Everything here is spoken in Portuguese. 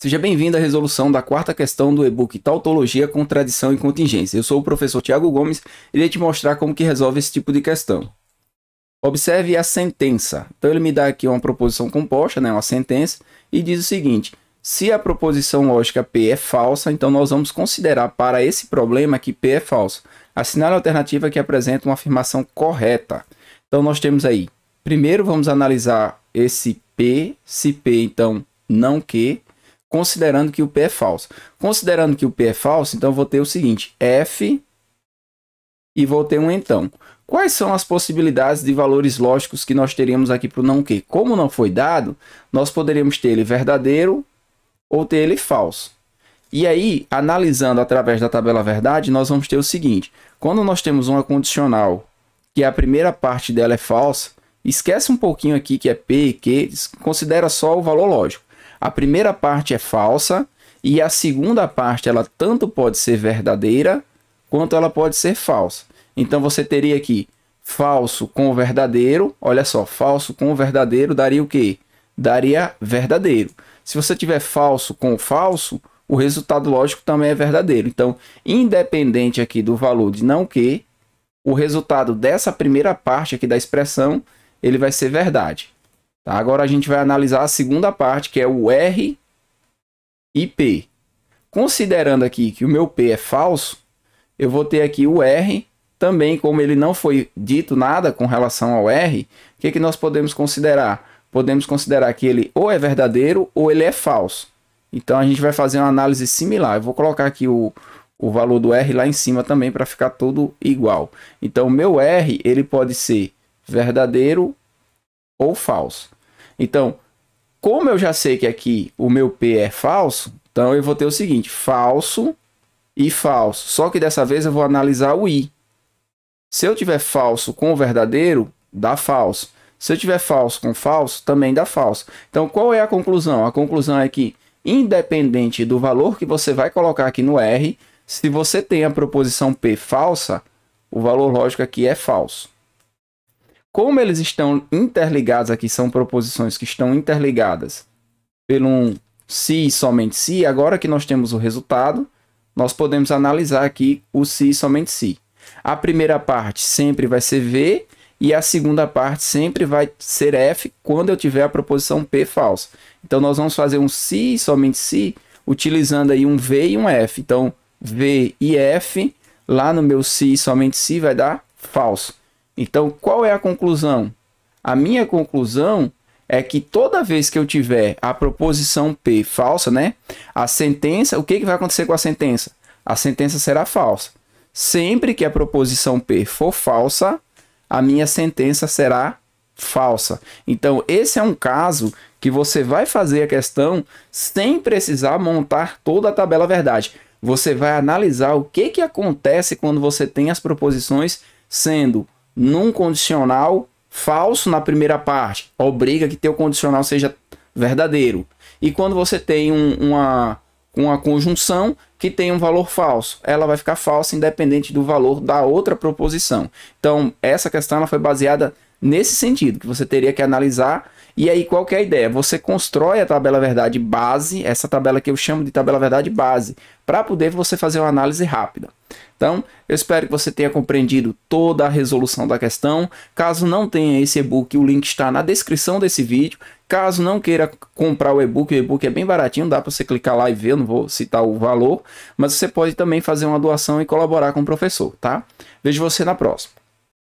Seja bem-vindo à resolução da quarta questão do e-book Tautologia, Contradição e Contingência. Eu sou o professor Tiago Gomes e irei te mostrar como que resolve esse tipo de questão. Observe a sentença. Então ele me dá aqui uma proposição composta, né, uma sentença, e diz o seguinte: se a proposição lógica P é falsa, então nós vamos considerar para esse problema que P é falso. Assinale a alternativa que apresenta uma afirmação correta. Então nós temos aí, primeiro vamos analisar esse P, se P então não Q, considerando que o P é falso. Considerando que o P é falso, então vou ter o seguinte, F e vou ter um então. Quais são as possibilidades de valores lógicos que nós teríamos aqui para o não Q? Como não foi dado, nós poderíamos ter ele verdadeiro ou ter ele falso. E aí, analisando através da tabela verdade, nós vamos ter o seguinte. Quando nós temos uma condicional que a primeira parte dela é falsa, esquece um pouquinho aqui que é P e Q, considera só o valor lógico. A primeira parte é falsa e a segunda parte ela tanto pode ser verdadeira quanto ela pode ser falsa. Então você teria aqui falso com verdadeiro, olha só, falso com verdadeiro daria o quê? Daria verdadeiro. Se você tiver falso com falso, o resultado lógico também é verdadeiro. Então, independente aqui do valor de não que, o resultado dessa primeira parte aqui da expressão, ele vai ser verdade. Tá? Agora a gente vai analisar a segunda parte, que é o R e P. Considerando aqui que o meu P é falso, eu vou ter aqui o R também, como ele não foi dito nada com relação ao R, o que, que nós podemos considerar? Podemos considerar que ele ou é verdadeiro ou ele é falso. Então a gente vai fazer uma análise similar. Eu vou colocar aqui o, o valor do R lá em cima também para ficar tudo igual. Então o meu R ele pode ser verdadeiro ou falso. Então, como eu já sei que aqui o meu P é falso, então eu vou ter o seguinte, falso e falso. Só que dessa vez eu vou analisar o I. Se eu tiver falso com verdadeiro, dá falso. Se eu tiver falso com falso, também dá falso. Então, qual é a conclusão? A conclusão é que, independente do valor que você vai colocar aqui no R, se você tem a proposição P falsa, o valor lógico aqui é falso como eles estão interligados aqui, são proposições que estão interligadas pelo um se e somente se, agora que nós temos o resultado, nós podemos analisar aqui o se e somente se. A primeira parte sempre vai ser V e a segunda parte sempre vai ser F quando eu tiver a proposição P falsa. Então, nós vamos fazer um se e somente se utilizando aí um V e um F. Então, V e F lá no meu se e somente se vai dar falso. Então, qual é a conclusão? A minha conclusão é que toda vez que eu tiver a proposição P falsa, né? A sentença, o que, que vai acontecer com a sentença? A sentença será falsa. Sempre que a proposição P for falsa, a minha sentença será falsa. Então, esse é um caso que você vai fazer a questão sem precisar montar toda a tabela verdade. Você vai analisar o que, que acontece quando você tem as proposições sendo num condicional falso na primeira parte, obriga que teu condicional seja verdadeiro. E quando você tem um, uma, uma conjunção que tem um valor falso, ela vai ficar falsa independente do valor da outra proposição. Então, essa questão ela foi baseada nesse sentido, que você teria que analisar e aí, qual que é a ideia? Você constrói a tabela verdade base, essa tabela que eu chamo de tabela verdade base, para poder você fazer uma análise rápida. Então, eu espero que você tenha compreendido toda a resolução da questão. Caso não tenha esse e-book, o link está na descrição desse vídeo. Caso não queira comprar o e-book, o e-book é bem baratinho, dá para você clicar lá e ver, não vou citar o valor, mas você pode também fazer uma doação e colaborar com o professor, tá? Vejo você na próxima.